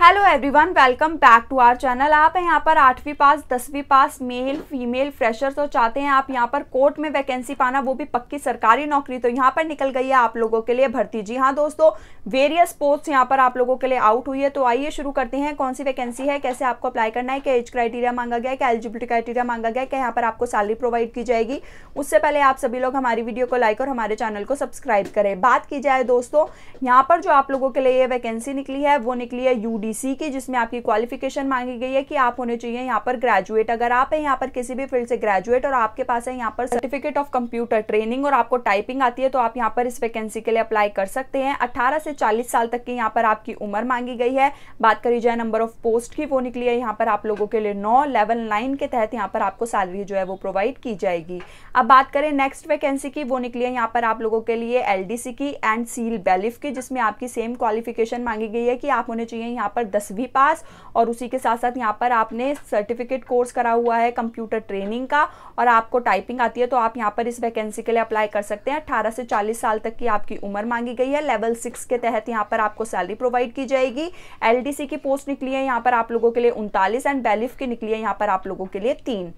Hello everyone welcome back to our channel आप हैं यहाँ पर आठवीं पास दसवीं पास मेल फीमेल फ्रेशर्स और चाहते हैं आप यहाँ पर कोर्ट में वैकेंसी पाना वो भी पक्की सरकारी नौकरी तो यहाँ पर निकल गई है आप लोगों के लिए भर्ती जी हाँ दोस्तों वेरियस पोस्ट यहाँ पर आप लोगों के लिए आउट हुई है तो आइए शुरू करते हैं कौन सी वैकेंसी है कैसे आपको अप्लाई करना है क्या एज क्राइटेरिया मांगा गया क्या एलिजिबिलिटी क्राइटेरिया मांगा गया क्या यहाँ पर आपको सैलरी प्रोवाइड की जाएगी उससे पहले आप सभी लोग हमारी वीडियो को लाइक और हमारे चैनल को सब्सक्राइब करें बात की जाए दोस्तों यहाँ पर जो आप लोगों के लिए ये वैकेंसी निकली है वो निकली है यू सी की जिसमें आपकी क्वालिफिकेशन मांगी गई है कि आप होने चाहिए यहाँ पर ग्रेजुएट अगर आप हैं यहाँ पर किसी भी फील्ड से ग्रेजुएट और आपके पास है यहाँ पर सर्टिफिकेट ऑफ कंप्यूटर ट्रेनिंग और आपको टाइपिंग आती है तो आप यहाँ पर इस वैकेंसी के लिए अप्लाई कर सकते हैं अट्ठारह से चालीस साल तक की यहाँ पर आपकी उम्र मांगी गई है बात करी जाए नंबर ऑफ पोस्ट की वो निकली है यहाँ पर आप लोगों के लिए नौ लेवल नाइन के तहत यहाँ पर आपको सैलरी जो है वो प्रोवाइड की जाएगी अब बात करें नेक्स्ट वैकेंसी की वो निकली है यहाँ पर आप लोगों के लिए एल की एंड सील बेलिफ की जिसमें आपकी सेम क्वालिफिकेशन मांगी गई है कि आप होने चाहिए यहाँ पर दसवीं पास और उसी के साथ साथ यहाँ पर आपने सर्टिफिकेट कोर्स करा हुआ है कंप्यूटर ट्रेनिंग का और आपको टाइपिंग आती है तो आप यहाँ पर इस वैकेंसी के लिए अप्लाई कर सकते हैं अट्ठारह से चालीस साल तक की आपकी उम्र मांगी गई है लेवल सिक्स के तहत यहाँ पर आपको सैलरी प्रोवाइड की जाएगी एल की पोस्ट निकली है यहाँ पर आप लोगों के लिए उनतालीस एंड बेलिफ की निकली है यहाँ पर आप लोगों के लिए तीन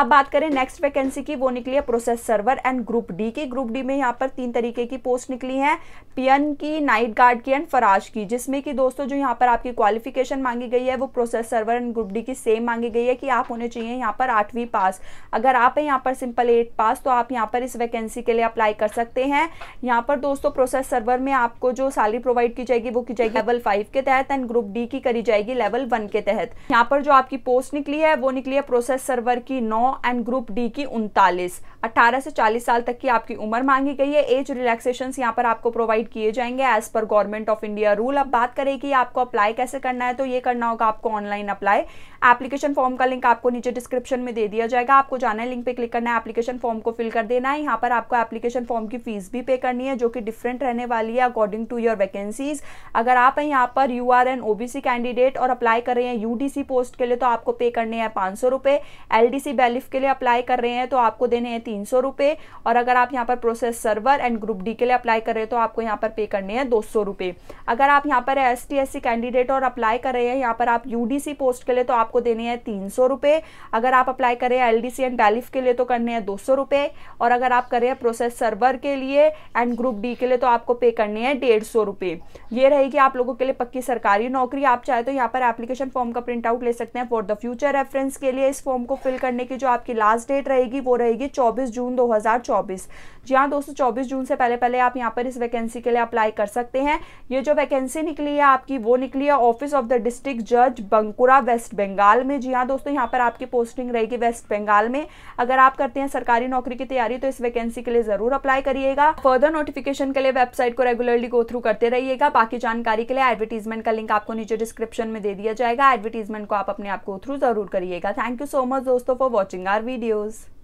अब बात करें नेक्स्ट वैकेंसी की वो निकली है process server and group D की ग्रुप डी में यहाँ पर तीन तरीके की पोस्ट निकली है पियन की नाइट गार्ड की एंड फराज की जिसमें कि दोस्तों जो यहाँ पर आपकी क्वालिफिकेशन मांगी गई है वो process server and group D की सेम मांगी गई है कि आप होने चाहिए यहाँ पर आठवीं पास अगर आप हैं यहाँ पर सिंपल एट पास तो आप यहाँ पर इस वैकेंसी के लिए अप्लाई कर सकते हैं यहाँ पर दोस्तों प्रोसेस सर्वर में आपको जो सैलरी प्रोवाइड की जाएगी वो की जाएगी लेवल फाइव के तहत एंड ग्रुप डी की करी जाएगी लेवल वन के तहत यहाँ पर जो आपकी पोस्ट निकली है वो निकली है प्रोसेस सर्वर की नौ नौ एंड ग्रुप डी की उनतालीस अट्ठारह से चालीस साल तक की आपकी उम्र मांगी गई है एज रिलैक्सेशन यहाँ पर आपको प्रोवाइड किए जाएंगे as per government of India rule अब बात करें कि आपको अप्लाई कैसे करना है तो ये करना होगा आपको ऑनलाइन अप्लाई एप्लीकेशन फॉर्म का लिंक आपको नीचे डिस्क्रिप्शन में दे दिया जाएगा आपको जाना है लिंक पे क्लिक करना है एप्लीकेशन फॉर्म को फिल कर देना है यहाँ पर आपको एप्लीकेशन फॉर्म की फीस भी पे करनी है जो कि डिफरेंट रहने वाली है अकॉर्डिंग टू योर वैकेंसीज अगर आप यहाँ पर U R and OBC candidate और अप्लाई कर रहे हैं यूडीसी पोस्ट के लिए तो आपको पे करने हैं पाँच सौ रुपये एलिफ के लिए अप्लाई कर रहे हैं तो आपको देने हैं तीन सौ रुपये और अगर आप यहाँ पर process server and group D के लिए अप्लाई कर रहे हैं तो आपको यहाँ पर पे करने हैं दो सौ रुपये अगर आप यहाँ पर S T S C candidate और अप्लाई कर रहे हैं यहाँ पर आप यू डी सी पोस्ट के लिए तो आपको देने हैं तीन सौ रुपये अगर आप अप्लाई करें L D C and bailiff के लिए तो करने हैं दो सौ रुपये और अगर आप करें प्रोसेस सर्वर के लिए एंड ग्रुप डी के लिए तो आपको पे करने हैं डेढ़ सौ रुपये ये रहेगी आप लोगों के लिए पक्की सरकारी नौकरी आप चाहे तो यहाँ पर एप्लीकेशन फॉर्म का प्रिंट आउट ले सकते हैं फॉर द फ्यूचर रेफरेंस के लिए इस फॉर्म को फिल करने की जो आपकी लास्ट डेट रहेगी वो रहेगी 24 जून 2024 जी हाँ दोस्तों 24 जून से पहले पहले आप यहाँ पर इस वैकेंसी के लिए अप्लाई कर सकते हैं ये जो वैकेंसी निकली है आपकी वो निकली है ऑफिस ऑफ द डिस्ट्रिक्ट जज बंकुरा वेस्ट बंगाल में जी हाँ दोस्तों यहाँ पर आपकी पोस्टिंग रहेगी वेस्ट बंगाल में अगर आप करते हैं सरकारी नौकरी की तैयारी तो इस वैकेंसी के लिए ज़रूर अप्लाई करिएगा फर्दर नोटिफिकेशन के लिए वेबसाइट को रेगुलरली गो थ्रू करते रहिएगा बाकी जानकारी के लिए एडवर्टीजमेंट का लिंक आपको नीचे डिस्क्रिप्शन में दे दिया जाएगा एडवर्टीजमेंट को आप अपने आप को थ्रू जरूर करिएगा थैंक यू सो मच दोस्तों for watching watching our videos.